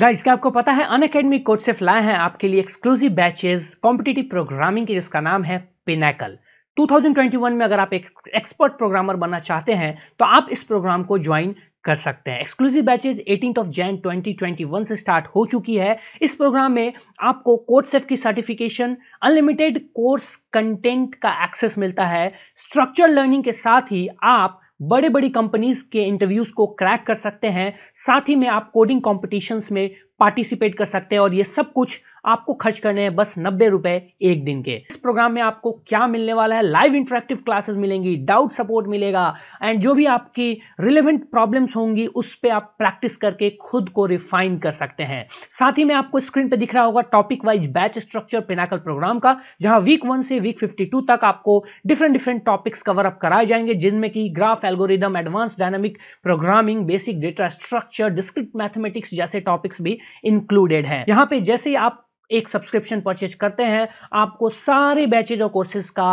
guys क्या आपको पता है अन अकेडमी कोर्ट से लाए हैं आपके लिए एक्सक्लूसिव बैचेस कॉम्पिटेटिव प्रोग्रामिंग के जिसका नाम है पिनेकल 2021 में अगर आप एक एक्सपर्ट प्रोग्रामर बनना चाहते हैं तो आप इस प्रोग्राम को ज्वाइन कर सकते हैं exclusive batches 18th of Jan 2021 से स्टार्ट हो चुकी है इस प्रोग्राम में आपको कोर्ट सेफ की सर्टिफिकेशन अनलिमिटेड कोर्स कंटेंट का एक्सेस मिलता है स्ट्रक्चर लर्निंग के साथ ही आप बड़े बड़ी कंपनीज के इंटरव्यूज को क्रैक कर सकते हैं साथ ही में आप कोडिंग कॉम्पिटिशन्स में पार्टिसिपेट कर सकते हैं और ये सब कुछ आपको खर्च करने हैं बस नब्बे रुपए एक दिन के इस प्रोग्राम में आपको क्या मिलने वाला है लाइव इंटरेक्टिव क्लासेस मिलेंगी डाउट सपोर्ट मिलेगा एंड जो भी आपकी रिलेवेंट प्रॉब्लम्स होंगी उस पर आप प्रैक्टिस करके खुद को रिफाइन कर सकते हैं साथ ही में आपको स्क्रीन पर दिख रहा होगा topic wise batch structure Pinnacle programme का जहां वीक वन से वीक फिफ्टी तक आपको different different topics cover up कराए जाएंगे जिनमें कि graph algorithm advance dynamic programming basic data structure discrete mathematics जैसे टॉपिक्स भी इंक्लूडेड है यहाँ पे जैसे ही आप एक सब्सक्रिप्शन परचेज करते हैं आपको सारे बैचेज और कोर्सेज का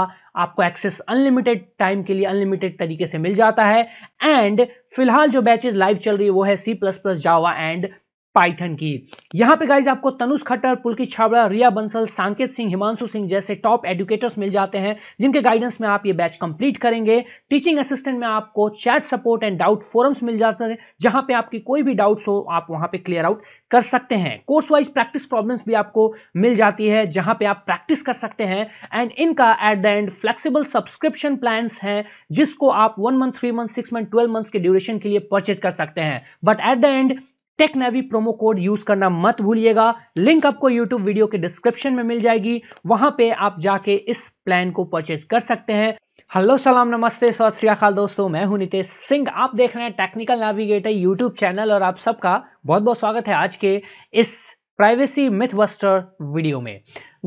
आपको एक्सेस अनलिमिटेड टाइम के लिए अनलिमिटेड तरीके से मिल जाता है एंड फिलहाल जो बैचेज लाइव चल रही है वो है C plus plus Java and Python की यहाँ पे गाइज आपको तनुष खट्टर पुलकित छाबड़ा रिया बंसल सांकेत सिंह हिमांशु सिंह जैसे टॉप एडुकेटर्स मिल जाते हैं जिनके गाइडेंस में आप ये बैच कंप्लीट करेंगे टीचिंग असिस्टेंट में आपको chat support and doubt forums मिल जाते हैं जहां पे आपकी कोई भी डाउट्स हो आप वहां पे क्लियर आउट कर सकते हैं कोर्स वाइज प्रैक्टिस प्रॉब्लम्स भी आपको मिल जाती है जहां पे आप प्रैक्टिस कर सकते हैं एंड इनका at the end flexible subscription plans हैं जिसको आप one month three month six month twelve months के ड्यूरेशन के लिए परचेज कर सकते हैं but at the end Technavi promo code use करना मत भूलिएगा लिंक आपको यूट्यूब वीडियो के डिस्क्रिप्शन में मिल जाएगी वहां पे आप जाके इस प्लान को परचेज कर सकते हैं हेलो सलाम नमस्ते सत श्रीकाल दोस्तों मैं हूं नितेश सिंह आप देख रहे हैं टेक्निकल नेविगेटर यूट्यूब चैनल और आप सबका बहुत बहुत स्वागत है आज के इस प्राइवेसी मिथबस्टर वीडियो में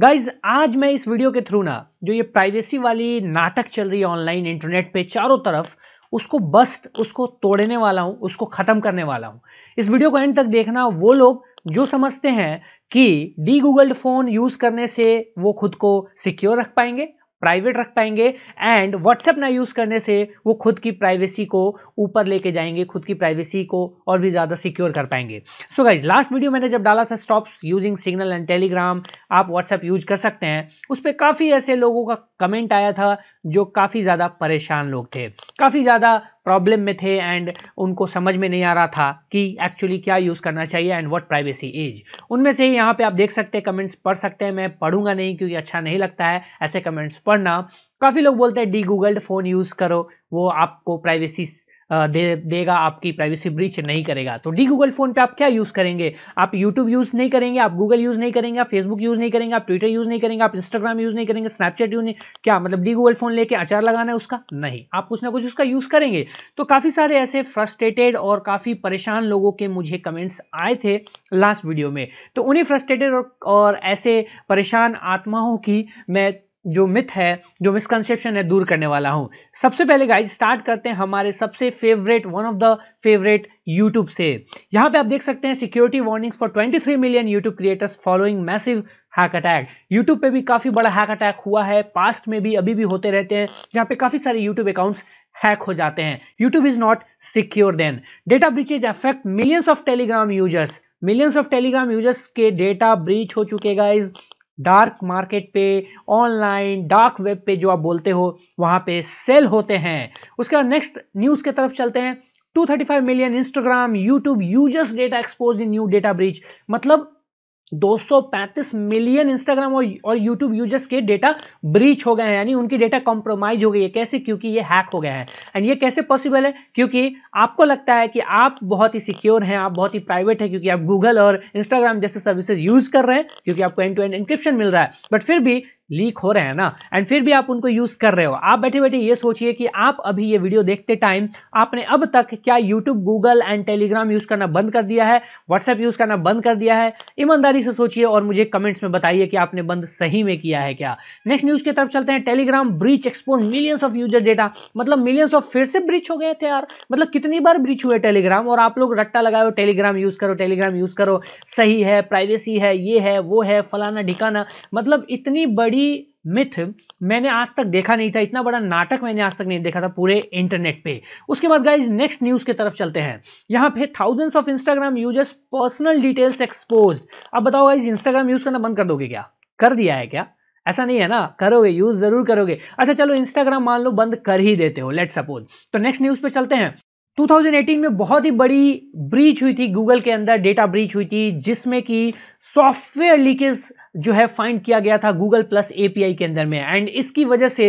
गाइज आज मैं इस वीडियो के थ्रू ना जो ये प्राइवेसी वाली नाटक चल रही है ऑनलाइन इंटरनेट पे चारों तरफ उसको बस्ट उसको तोड़ने वाला हूं उसको ख़त्म करने वाला हूं इस वीडियो को एंड तक देखना वो लोग जो समझते हैं कि डी गूगल्ड फ़ोन यूज़ करने से वो खुद को सिक्योर रख पाएंगे प्राइवेट रख पाएंगे एंड व्हाट्सएप ना यूज़ करने से वो खुद की प्राइवेसी को ऊपर लेके जाएंगे खुद की प्राइवेसी को और भी ज़्यादा सिक्योर कर पाएंगे सो गाइज लास्ट वीडियो मैंने जब डाला था stop using Signal and Telegram आप व्हाट्सएप यूज कर सकते हैं उस पर काफ़ी ऐसे लोगों का कमेंट आया था जो काफ़ी ज़्यादा परेशान लोग थे काफ़ी ज़्यादा प्रॉब्लम में थे एंड उनको समझ में नहीं आ रहा था कि एक्चुअली क्या यूज़ करना चाहिए एंड व्हाट प्राइवेसी इज उनमें से ही यहाँ पे आप देख सकते हैं कमेंट्स पढ़ सकते हैं मैं पढ़ूंगा नहीं क्योंकि अच्छा नहीं लगता है ऐसे कमेंट्स पढ़ना काफ़ी लोग बोलते हैं डी गूगल्ड फ़ोन यूज़ करो वो आपको प्राइवेसी दे देगा आपकी प्राइवेसी ब्रीच नहीं करेगा तो डी गूगल फोन पे आप क्या यूज़ करेंगे आप यूट्यूब यूज़ नहीं करेंगे आप गूगल यूज़ नहीं करेंगे आप फेसबुक यूज़ नहीं करेंगे आप ट्विटर यूज़ नहीं करेंगे आप इंस्टाग्राम यूज़ नहीं करेंगे स्नैपचैट यूज नहीं क्या मतलब डी गूगल फोन लेके अचार लगाना है उसका नहीं आप कुछ ना कुछ उसका यूज़ करेंगे तो काफ़ी सारे ऐसे फ्रस्ट्रेटेड और काफ़ी परेशान लोगों के मुझे कमेंट्स आए थे लास्ट वीडियो में तो उन्हीं फ्रस्ट्रेटेड और, और ऐसे परेशान आत्माओं की मैं जो मिथ है जो मिसकंसेप्शन है दूर करने वाला हूं सबसे पहले गाइज स्टार्ट करते हैं हमारे सबसे favourite one of the favourite YouTube से यहां पे आप देख सकते हैं security warnings for 23 million YouTube creators following massive hack attack YouTube पे भी काफ़ी बड़ा हैक अटैक हुआ है पास्ट में भी अभी भी होते रहते हैं जहाँ पे काफ़ी सारे यूट्यूब अकाउंट्स हैक हो जाते हैं YouTube is not secure then data breaches affect millions of Telegram users millions of Telegram users के डेटा ब्रीच हो चुके गाइज डार्क मार्केट पे ऑनलाइन डार्क वेब पे जो आप बोलते हो वहां पे सेल होते हैं उसके बाद नेक्स्ट न्यूज़ के तरफ चलते हैं 235 million Instagram YouTube users data expose in new data breach मतलब 235 मिलियन इंस्टाग्राम और और यूट्यूब यूजर्स के डेटा ब्रीच हो गए हैं यानी उनकी डेटा कॉम्प्रोमाइज हो गई है कैसे क्योंकि ये हैक हो गया है एंड ये कैसे पॉसिबल है क्योंकि आपको लगता है कि आप बहुत ही सिक्योर हैं आप बहुत ही प्राइवेट हैं क्योंकि आप गूगल और इंस्टाग्राम जैसे सर्विसेज यूज कर रहे हैं क्योंकि आपको एंड टू एंड इंक्रिप्शन मिल रहा है बट फिर भी लीक हो रहे हैं ना एंड फिर भी आप उनको यूज कर रहे हो आप बैठे बैठे ये सोचिए कि आप अभी ये वीडियो देखते टाइम आपने अब तक क्या YouTube Google and Telegram use करना बंद कर दिया है व्हाट्सएप यूज करना बंद कर दिया है ईमानदारी से सोचिए और मुझे कमेंट्स में बताइए कि आपने बंद सही में किया है क्या नेक्स्ट न्यूज की तरफ चलते हैं Telegram breach export millions of user data मतलब मिलियंस ऑफ फिर से ब्रीच हो गए थे यार मतलब कितनी बार ब्रीच हुए टेलीग्राम और आप लोग रट्टा लगाओ टेलीग्राम यूज करो टेलीग्राम यूज करो सही है प्राइवेसी है ये है वो है फलाना ढिकाना मतलब इतनी बड़ी बड़ी मिथ मैंने आज तक देखा नहीं था इतना बड़ा नाटक मैंने आज तक नहीं देखा था पूरे इंटरनेट पे उसके बाद गाइज नेक्स्ट न्यूज की तरफ चलते हैं यहाँ पे thousands of Instagram users personal details expose अब बताओ गाइज इंस्टाग्राम यूज करना बंद कर दोगे क्या कर दिया है क्या ऐसा नहीं है ना करोगे यूज जरूर करोगे अच्छा चलो इंस्टाग्राम मान लो बंद कर ही देते हो लेट सपोज तो नेक्स्ट न्यूज पे चलते हैं 2018 में बहुत ही बड़ी ब्रीच हुई थी गूगल के अंदर डेटा ब्रीच हुई थी जिसमें कि सॉफ्टवेयर लीकेज जो है फाइंड किया गया था गूगल प्लस एपीआई के अंदर में एंड इसकी वजह से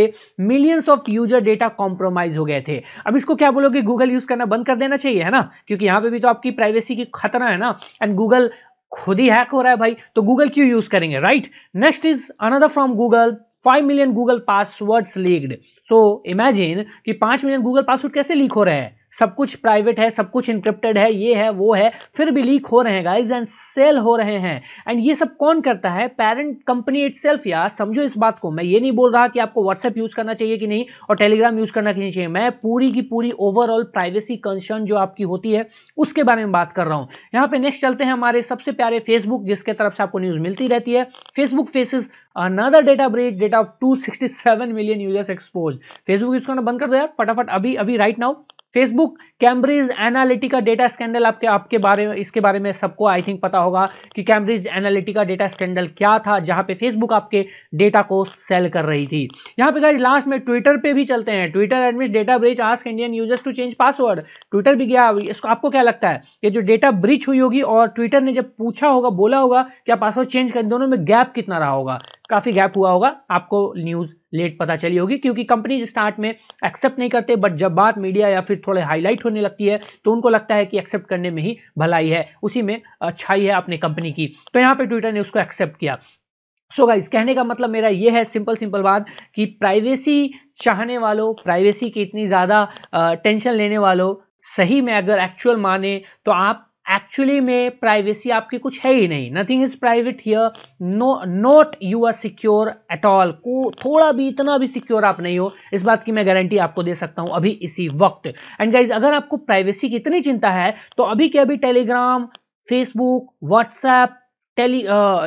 millions of user data compromise हो गए थे अब इसको क्या बोलोगे गूगल यूज करना बंद कर देना चाहिए है ना क्योंकि यहां पे भी तो आपकी प्राइवेसी की खतरा है ना एंड गूगल खुद ही हैक हो रहा है भाई तो गूगल क्यों यूज करेंगे right next is another from Google 5 million Google passwords leaked so imagine कि 5 मिलियन गूगल पासवर्ड कैसे लीक हो रहे हैं सब कुछ प्राइवेट है सब कुछ इंक्रिप्टेड है ये है वो है फिर भी लीक हो रहे हैं गाइज एंड सेल हो रहे हैं एंड ये सब कौन करता है पेरेंट कंपनी इट यार समझो इस बात को मैं ये नहीं बोल रहा कि आपको व्हाट्सएप यूज करना चाहिए कि नहीं और टेलीग्राम यूज करना कि नहीं चाहिए मैं पूरी की पूरी ओवरऑल प्राइवेसी कंसर्न जो आपकी होती है उसके बारे में बात कर रहा हूं यहां पे नेक्स्ट चलते हैं हमारे सबसे प्यारे फेसबुक जिसके तरफ से आपको न्यूज मिलती रहती है Facebook faces another data breach data of 267 million users expose Facebook use करना बंद कर दो यार फटाफट अभी अभी right now Facebook Cambridge Analytica data scandal आपके आपके बारे में इसके बारे में सबको आई थिंक पता होगा कि कैम्ब्रिज एनालिटिका डेटा स्कैंडल क्या था जहां पे फेसबुक आपके डेटा को सेल कर रही थी यहां पे गाइज लास्ट में ट्विटर पे भी चलते हैं Twitter admit data breach ask Indian users to change password Twitter भी गया इसको आपको क्या लगता है ये जो डेटा ब्रिज हुई होगी और ट्विटर ने जब पूछा होगा बोला होगा क्या पासवर्ड चेंज कर दोनों में गैप कितना रहा होगा काफ़ी गैप हुआ होगा आपको न्यूज़ लेट पता चली होगी क्योंकि कंपनीज स्टार्ट में एक्सेप्ट नहीं करते बट जब बात मीडिया या फिर थोड़े हाईलाइट होने लगती है तो उनको लगता है कि एक्सेप्ट करने में ही भलाई है उसी में अच्छाई है अपने कंपनी की तो यहाँ पे ट्विटर ने उसको एक्सेप्ट किया सो so गाइस कहने का मतलब मेरा ये है सिंपल सिंपल बात कि प्राइवेसी चाहने वालों प्राइवेसी की इतनी ज़्यादा टेंशन लेने वालों सही में अगर एक्चुअल माने तो आप एक्चुअली में प्राइवेसी आपकी कुछ है ही नहीं nothing is private here no not you are secure at all को थोड़ा भी इतना भी सिक्योर आप नहीं हो इस बात की मैं गारंटी आपको दे सकता हूं अभी इसी वक्त एंड गाइज अगर आपको प्राइवेसी की इतनी चिंता है तो अभी के अभी Telegram Facebook WhatsApp tele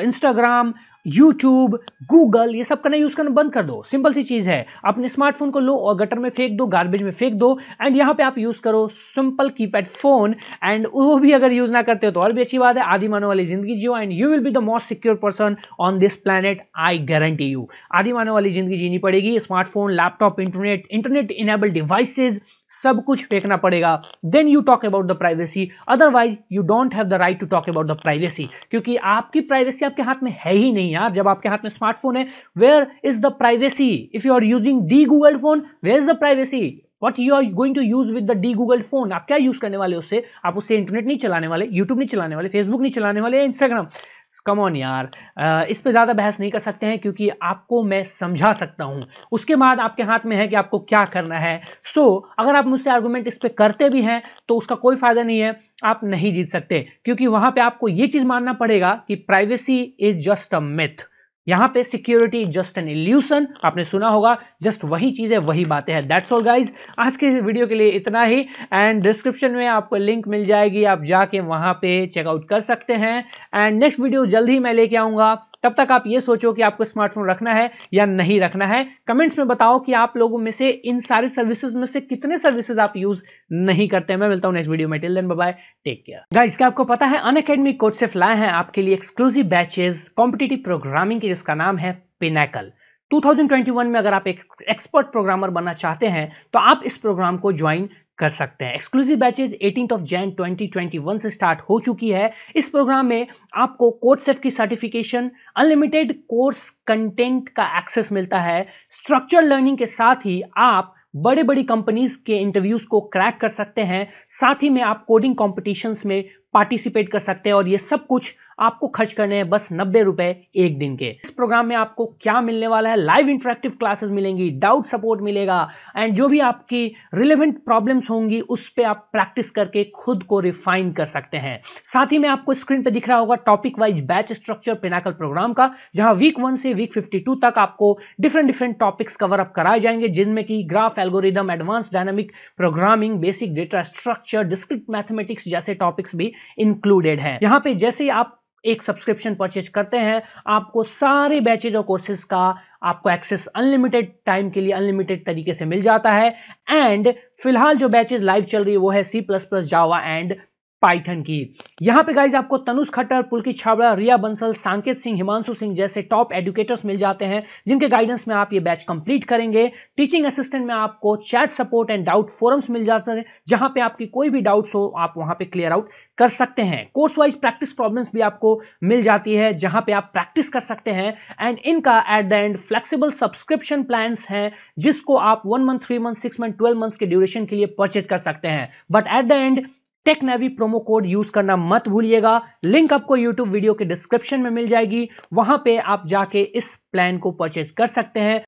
Instagram YouTube Google ये सब करना यूज़ करना बंद कर दो सिंपल सी चीज़ है अपने स्मार्टफोन को लो और गटर में फेंक दो गार्बेज में फेंक दो एंड यहां पे आप यूज़ करो सिंपल कीपैड फोन एंड वो भी अगर यूज़ ना करते हो तो और भी अच्छी बात है आदि मानव वाली जिंदगी जियो and you will be the most secure person on this planet I guarantee you आदि मानव वाली जिंदगी जीनी पड़ेगी smartphone laptop internet internet enable devices सब कुछ फेंकना पड़ेगा then you talk about the privacy otherwise you don't have the right to talk about the privacy क्योंकि आपकी प्राइवेसी आपके हाथ में है ही नहीं नहीं यार जब आपके हाथ में स्मार्टफोन है where is the privacy if you are using the Google phone where is the privacy what you are going to use with the de Google phone आप क्या यूज करने वाले उससे आप उससे इंटरनेट नहीं चलाने वाले यूट्यूब नहीं चलाने वाले फेसबुक नहीं चलाने वाले इंस्टाग्राम कम ऑन यार इस पे ज़्यादा बहस नहीं कर सकते हैं क्योंकि आपको मैं समझा सकता हूं उसके बाद आपके हाथ में है कि आपको क्या करना है सो so, अगर आप मुझसे आर्गूमेंट इस पर करते भी हैं तो उसका कोई फ़ायदा नहीं है आप नहीं जीत सकते क्योंकि वहां पे आपको ये चीज मानना पड़ेगा कि privacy is just a myth यहां पे सिक्योरिटी जस्ट एन इल्यूशन आपने सुना होगा जस्ट वही चीज है वही बातें हैं दैट्स ऑल गाइज आज के वीडियो के लिए इतना ही एंड डिस्क्रिप्शन में आपको लिंक मिल जाएगी आप जाके वहां पे चेकआउट कर सकते हैं एंड नेक्स्ट वीडियो जल्द ही मैं लेके आऊंगा तब तक आप ये सोचो कि आपको स्मार्टफोन रखना है या नहीं रखना है कमेंट्स में बताओ कि आप लोगों में से इन सारी सर्विसेज में से कितने सर्विसेज आप यूज नहीं करते मैं मिलता हूं नेक्स्ट वीडियो में till then bye take care guys क्या आपको पता है अन अकेडमी कोर्ट से फ्लाए हैं आपके लिए एक्सक्लूसिव बैचेज कॉम्पिटेटिव प्रोग्रामिंग के जिसका नाम है पिनेकल 2021 में अगर आप एक एक्सपर्ट प्रोग्रामर बनना चाहते हैं तो आप इस प्रोग्राम को ज्वाइन कर सकते हैं exclusive batches eighteen of Jan 2021 से स्टार्ट हो चुकी है इस प्रोग्राम में आपको कोर्स सेफ की सर्टिफिकेशन अनलिमिटेड कोर्स कंटेंट का एक्सेस मिलता है स्ट्रक्चर लर्निंग के साथ ही आप बड़े बड़ी कंपनीज के इंटरव्यूज को क्रैक कर सकते हैं साथ ही में आप कोडिंग कॉम्पिटिशन्स में पार्टिसिपेट कर सकते हैं और ये सब कुछ आपको खर्च करने हैं बस नब्बे रुपए एक दिन के इस प्रोग्राम में आपको क्या मिलने वाला है लाइव इंटरेक्टिव क्लासेस मिलेंगी डाउट सपोर्ट मिलेगा एंड जो भी आपकी रिलेवेंट प्रॉब्लम्स होंगी उस पर आप प्रैक्टिस करके खुद को रिफाइन कर सकते हैं साथ ही में आपको स्क्रीन पर दिख रहा होगा topic wise batch structure Pinnacle programme का जहां वीक वन से वीक फिफ्टी तक आपको different different topics cover up कराए जाएंगे जिनमें कि graph algorithm advance dynamic programming basic data structure discrete mathematics जैसे टॉपिक्स भी इंक्लूडेड है यहां पे जैसे ही आप एक सब्सक्रिप्शन परचेज करते हैं आपको सारे बैचेज और कोर्सेज का आपको एक्सेस अनलिमिटेड टाइम के लिए अनलिमिटेड तरीके से मिल जाता है एंड फिलहाल जो बैचेज लाइव चल रही है वो है C plus plus Java and Python की यहाँ पे गाइज आपको तनुष खट्टर पुलकित छाबड़ा रिया बंसल सांकेत सिंह हिमांशु सिंह जैसे टॉप एडुकेटर्स मिल जाते हैं जिनके गाइडेंस में आप ये बैच कंप्लीट करेंगे टीचिंग असिस्टेंट में आपको chat support and doubt forums मिल जाते हैं जहां पे आपकी कोई भी डाउट्स हो आप वहां पे क्लियर आउट कर सकते हैं कोर्स वाइज प्रैक्टिस प्रॉब्लम्स भी आपको मिल जाती है जहां पे आप प्रैक्टिस कर सकते हैं एंड इनका at the end flexible subscription plans हैं जिसको आप one month three month six month twelve months के ड्यूरेशन के लिए परचेज कर सकते हैं but at the end Technavi promo code use करना मत भूलिएगा लिंक आपको यूट्यूब वीडियो के डिस्क्रिप्शन में मिल जाएगी वहां पे आप जाके इस प्लान को परचेज कर सकते हैं